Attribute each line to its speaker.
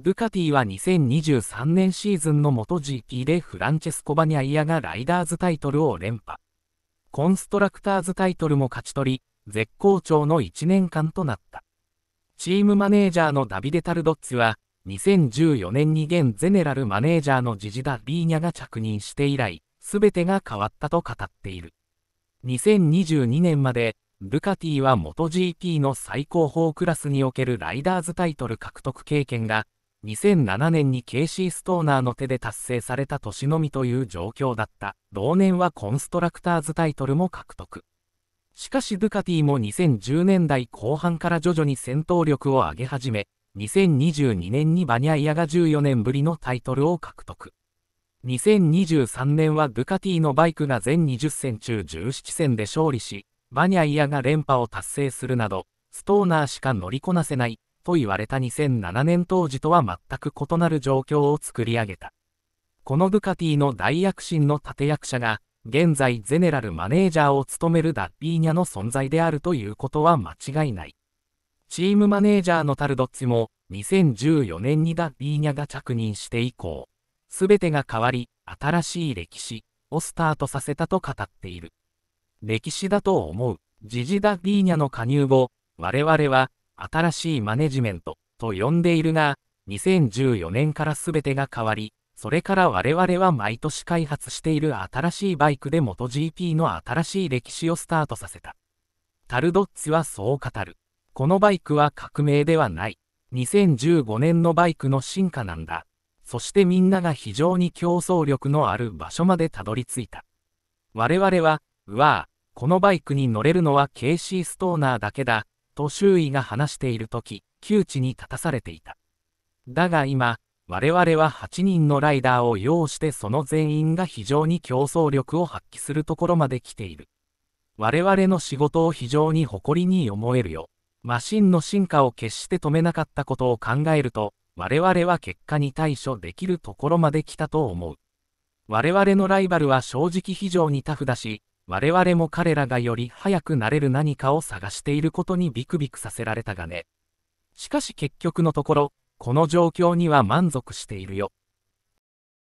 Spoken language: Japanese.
Speaker 1: ドゥカティは2023年シーズンの元 GP でフランチェスコ・バニャイアがライダーズタイトルを連覇。コンストラクターズタイトルも勝ち取り、絶好調の1年間となった。チームマネージャーのダビデ・タルドッツは、2014年に現ゼネラルマネージャーのジジダ・ビーニャが着任して以来、すべてが変わったと語っている。2022年まで、ドゥカティは元 GP の最高峰クラスにおけるライダーズタイトル獲得経験が2007年にケイシー・ストーナーの手で達成された年のみという状況だった同年はコンストラクターズタイトルも獲得しかしドゥカティも2010年代後半から徐々に戦闘力を上げ始め2022年にバニャイアが14年ぶりのタイトルを獲得2023年はドゥカティのバイクが全20戦中17戦で勝利しバニャイアが連覇を達成するなどストーナーしか乗りこなせないと言われた2007年当時とは全く異なる状況を作り上げた。このドゥカティの大躍進の立役者が、現在ゼネラルマネージャーを務めるダッビーニャの存在であるということは間違いない。チームマネージャーのタルドッチも、2014年にダッビーニャが着任して以降、すべてが変わり、新しい歴史をスタートさせたと語っている。歴史だと思う、ジジダ・ビーニャの加入後、我々は新しいマネジメントと呼んでいるが、2014年から全てが変わり、それから我々は毎年開発している新しいバイクで MotoGP の新しい歴史をスタートさせた。タルドッツはそう語る。このバイクは革命ではない。2015年のバイクの進化なんだ。そしてみんなが非常に競争力のある場所までたどり着いた。我々は、うわぁ、このバイクに乗れるのは KC ストーナーだけだ。と周囲が話している時窮地に立たされていただが今我々は8人のライダーを要してその全員が非常に競争力を発揮するところまで来ている我々の仕事を非常に誇りに思えるよマシンの進化を決して止めなかったことを考えると我々は結果に対処できるところまで来たと思う我々のライバルは正直非常にタフだし我々も彼らがより早くなれる何かを探していることにビクビクさせられたがね。しかし結局のところ、この状況には満足しているよ。